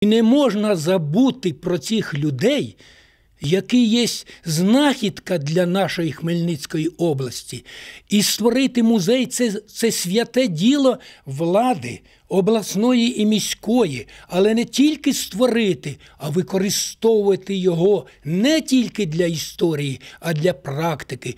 І не можна забути про цих людей, які є знахідка для нашої Хмельницької області. І створити музей це, це святе діло влади обласної і міської, але не тільки створити, а використовувати його не тільки для історії, а для практики.